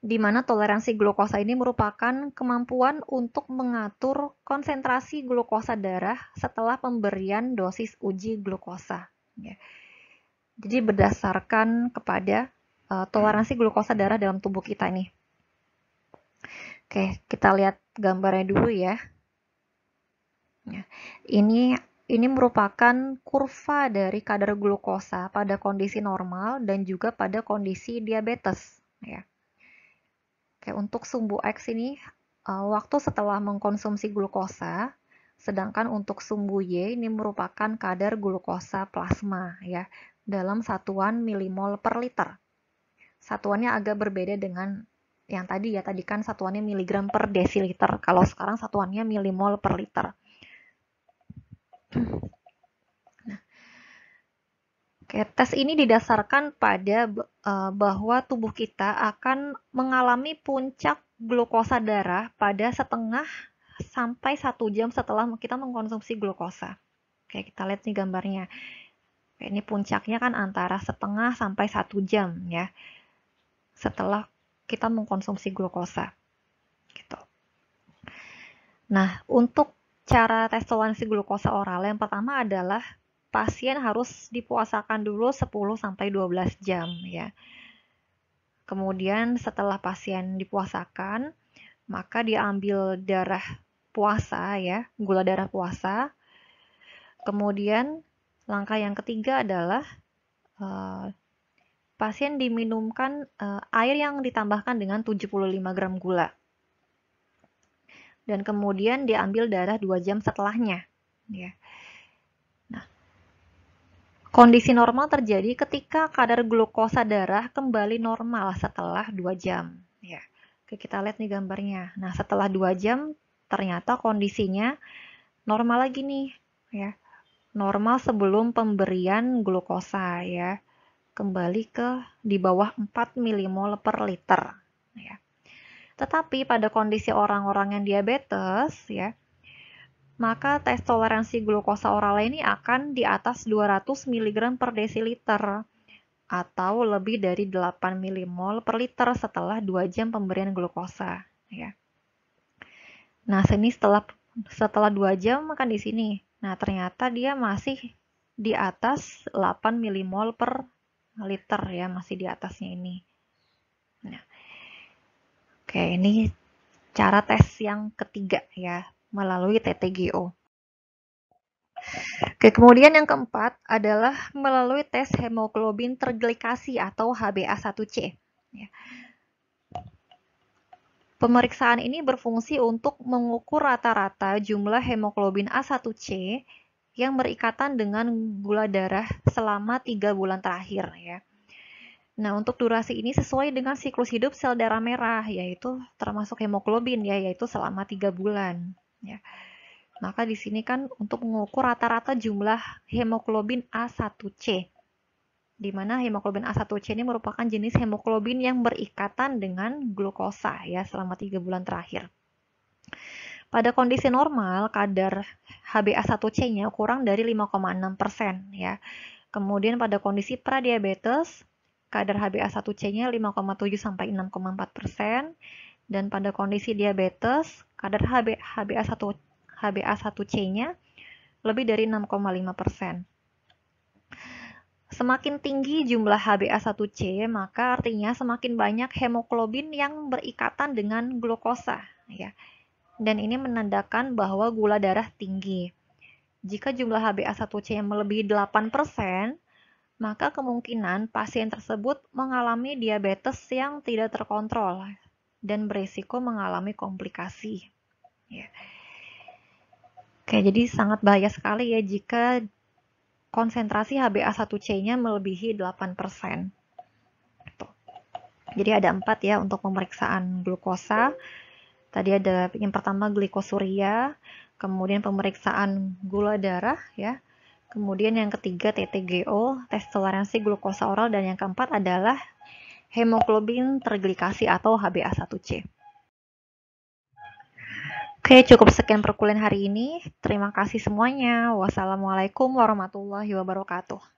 di mana toleransi glukosa ini merupakan kemampuan untuk mengatur konsentrasi glukosa darah setelah pemberian dosis uji glukosa. Ya. Jadi berdasarkan kepada e, toleransi glukosa darah dalam tubuh kita ini. Oke, kita lihat gambarnya dulu ya. ya. Ini ini merupakan kurva dari kadar glukosa pada kondisi normal dan juga pada kondisi diabetes. Ya. Oke, untuk sumbu X ini eh, waktu setelah mengkonsumsi glukosa, sedangkan untuk sumbu Y ini merupakan kadar glukosa plasma ya dalam satuan milimol per liter. Satuannya agak berbeda dengan yang tadi ya, tadi kan satuannya miligram per desiliter. Kalau sekarang satuannya milimol per liter. Oke, tes ini didasarkan pada uh, bahwa tubuh kita akan mengalami puncak glukosa darah pada setengah sampai satu jam setelah kita mengkonsumsi glukosa. Oke, kita lihat nih gambarnya. Oke, ini puncaknya kan antara setengah sampai satu jam ya setelah kita mengkonsumsi glukosa. Gitu. Nah, untuk cara tes toleransi glukosa oral yang pertama adalah pasien harus dipuasakan dulu 10 sampai 12 jam ya. Kemudian setelah pasien dipuasakan, maka diambil darah puasa ya, gula darah puasa. Kemudian langkah yang ketiga adalah uh, pasien diminumkan uh, air yang ditambahkan dengan 75 gram gula. Dan kemudian diambil darah 2 jam setelahnya ya. Kondisi normal terjadi ketika kadar glukosa darah kembali normal setelah 2 jam. Ya. Oke, kita lihat nih gambarnya. Nah, setelah 2 jam ternyata kondisinya normal lagi nih, ya. Normal sebelum pemberian glukosa ya. Kembali ke di bawah 4 milimol per liter, ya. Tetapi pada kondisi orang-orang yang diabetes ya, maka tes toleransi glukosa oral ini akan di atas 200 mg per desiliter atau lebih dari 8 mmol per liter setelah 2 jam pemberian glukosa. Ya. Nah, sini setelah setelah 2 jam makan di sini. Nah, ternyata dia masih di atas 8 mmol per liter ya, masih di atasnya ini. Nah. Oke, ini cara tes yang ketiga ya, melalui TTGO. Oke, kemudian yang keempat adalah melalui tes hemoglobin terglikasi atau HbA1c. Ya. Pemeriksaan ini berfungsi untuk mengukur rata-rata jumlah hemoglobin A1c yang berikatan dengan gula darah selama 3 bulan terakhir ya. Nah, untuk durasi ini sesuai dengan siklus hidup sel darah merah yaitu termasuk hemoglobin ya yaitu selama 3 bulan. Ya. Maka di sini kan untuk mengukur rata-rata jumlah hemoglobin A1C. Di mana hemoglobin A1C ini merupakan jenis hemoglobin yang berikatan dengan glukosa ya selama 3 bulan terakhir. Pada kondisi normal, kadar HbA1c-nya kurang dari 5,6% ya. Kemudian pada kondisi pradiabetes, kadar HbA1c-nya 5,7 sampai 6,4% dan pada kondisi diabetes kadar HB, HbA1 HbA1c-nya lebih dari 6,5%. Semakin tinggi jumlah HbA1c, maka artinya semakin banyak hemoglobin yang berikatan dengan glukosa, ya. Dan ini menandakan bahwa gula darah tinggi. Jika jumlah HbA1c yang melebihi 8%, maka kemungkinan pasien tersebut mengalami diabetes yang tidak terkontrol dan beresiko mengalami komplikasi. Ya. Oke, jadi sangat bahaya sekali ya jika konsentrasi HbA1c-nya melebihi 8%. Jadi ada empat ya untuk pemeriksaan glukosa. Tadi ada yang pertama glikosuria, kemudian pemeriksaan gula darah ya. Kemudian yang ketiga TTGO, tes toleransi glukosa oral dan yang keempat adalah hemoglobin terglikasi atau HbA1c. Oke, cukup sekian perkuliahan hari ini. Terima kasih semuanya. Wassalamualaikum warahmatullahi wabarakatuh.